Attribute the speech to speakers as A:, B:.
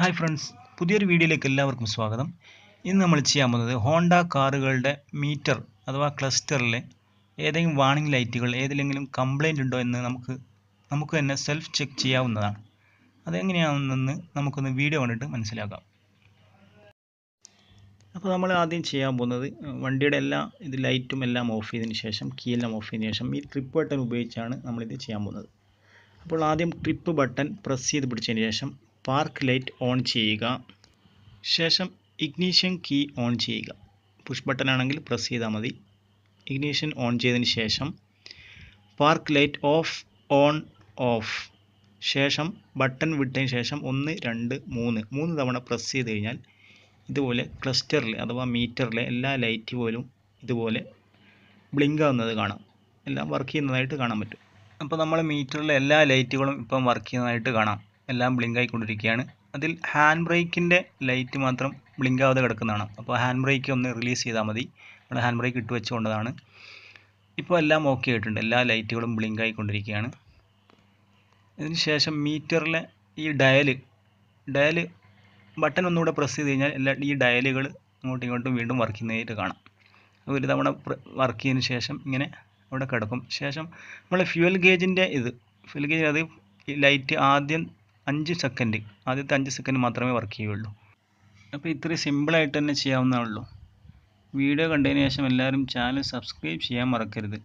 A: hi friends പുതിയൊരു വീഡിയോയിലേക്ക് എല്ലാവർക്കും സ്വാഗതം ഇന്ന് നമ്മൾ ചെയ്യാൻ പോകുന്നത് ഹോണ്ട കാറുകളുടെ മീറ്റർ അഥവാ ക്ലസ്റ്ററിലെ ഏതെങ്കിലും വാണിംഗ് ലൈറ്റുകൾ ഏതിലെങ്കിലും കംപ്ലൈൻ്റ് ഉണ്ടോ എന്ന് നമുക്ക് നമുക്ക് തന്നെ സെൽഫ് ചെക്ക് ചെയ്യാവുന്നതാണ് അതെങ്ങനെയാണെന്ന് നമുക്കൊന്ന് വീഡിയോ കണ്ടിട്ട് മനസ്സിലാക്കാം അപ്പോൾ നമ്മൾ ആദ്യം ചെയ്യാൻ പോകുന്നത് വണ്ടിയുടെ എല്ലാ ഇത് ലൈറ്റും എല്ലാം ഓഫ് ചെയ്തതിന് ശേഷം കീ എല്ലാം ഓഫ് ചെയ്തതിന് ശേഷം ഈ ട്രിപ്പ് ബട്ടൺ ഉപയോഗിച്ചാണ് നമ്മളിത് ചെയ്യാൻ പോകുന്നത് അപ്പോൾ ആദ്യം ട്രിപ്പ് ബട്ടൺ പ്രസ് ചെയ്ത് പിടിച്ചതിന് ശേഷം പാർക്ക് ലൈറ്റ് ഓൺ ചെയ്യുക ശേഷം ഇഗ്നീഷ്യൻ കീ ഓൺ ചെയ്യുക പുഷ് ബട്ടൺ ആണെങ്കിൽ പ്രസ് ചെയ്താൽ മതി ഇഗ്നീഷ്യൻ ഓൺ ചെയ്തതിന് ശേഷം park light off on off ശേഷം ബട്ടൺ വിട്ടതിന് ശേഷം ഒന്ന് രണ്ട് മൂന്ന് മൂന്ന് തവണ പ്രസ് ചെയ്ത് കഴിഞ്ഞാൽ ഇതുപോലെ ക്ലസ്റ്ററിൽ അഥവാ മീറ്ററിലെ എല്ലാ ലൈറ്റ് പോലും ഇതുപോലെ ബ്ലിങ്ക് ആവുന്നത് കാണാം എല്ലാം വർക്ക് ചെയ്യുന്നതായിട്ട് കാണാൻ പറ്റും അപ്പോൾ നമ്മൾ മീറ്ററിലെ എല്ലാ ലൈറ്റുകളും ഇപ്പം വർക്ക് ചെയ്യുന്നതായിട്ട് കാണാം എല്ലാം ബ്ലിങ്ക് ആയിക്കൊണ്ടിരിക്കുകയാണ് അതിൽ ഹാൻഡ് ബ്രേക്കിൻ്റെ ലൈറ്റ് മാത്രം ബ്ലിങ്ക് ആവാതെ കിടക്കുന്നതാണ് അപ്പോൾ ഹാൻഡ് ബ്രേക്ക് ഒന്ന് റിലീസ് ചെയ്താൽ മതി നമ്മൾ ഹാൻഡ് ബ്രേക്ക് ഇട്ട് വെച്ചുകൊണ്ടതാണ് ഇപ്പോൾ എല്ലാം ഓക്കെ ആയിട്ടുണ്ട് എല്ലാ ലൈറ്റുകളും ബ്ലിങ്ക് ആയിക്കൊണ്ടിരിക്കുകയാണ് അതിനുശേഷം മീറ്ററിലെ ഈ ഡയൽ ഡയൽ ബട്ടൺ ഒന്നുകൂടെ പ്രസ് ചെയ്ത് കഴിഞ്ഞാൽ എല്ലാ ഈ ഡയലുകൾ അങ്ങോട്ടും ഇങ്ങോട്ടും വീണ്ടും വർക്ക് ചെയ്യുന്നതായിട്ട് കാണാം ഒരു തവണ വർക്ക് ചെയ്തതിന് ശേഷം ഇങ്ങനെ അവിടെ കിടക്കും ശേഷം നമ്മൾ ഫ്യുവൽ ഗേജിൻ്റെ ഇത് ഫ്യുവൽ ഗേജ് അത് ലൈറ്റ് ആദ്യം അഞ്ച് സെക്കൻഡ് ആദ്യത്തെ അഞ്ച് സെക്കൻഡ് മാത്രമേ വർക്ക് ചെയ്യുള്ളൂ അപ്പോൾ ഇത്രയും സിമ്പിളായിട്ട് തന്നെ ചെയ്യാവുന്നതാണല്ലോ വീഡിയോ കണ്ടതിന് ശേഷം എല്ലാവരും ചാനൽ സബ്സ്ക്രൈബ് ചെയ്യാൻ മറക്കരുത്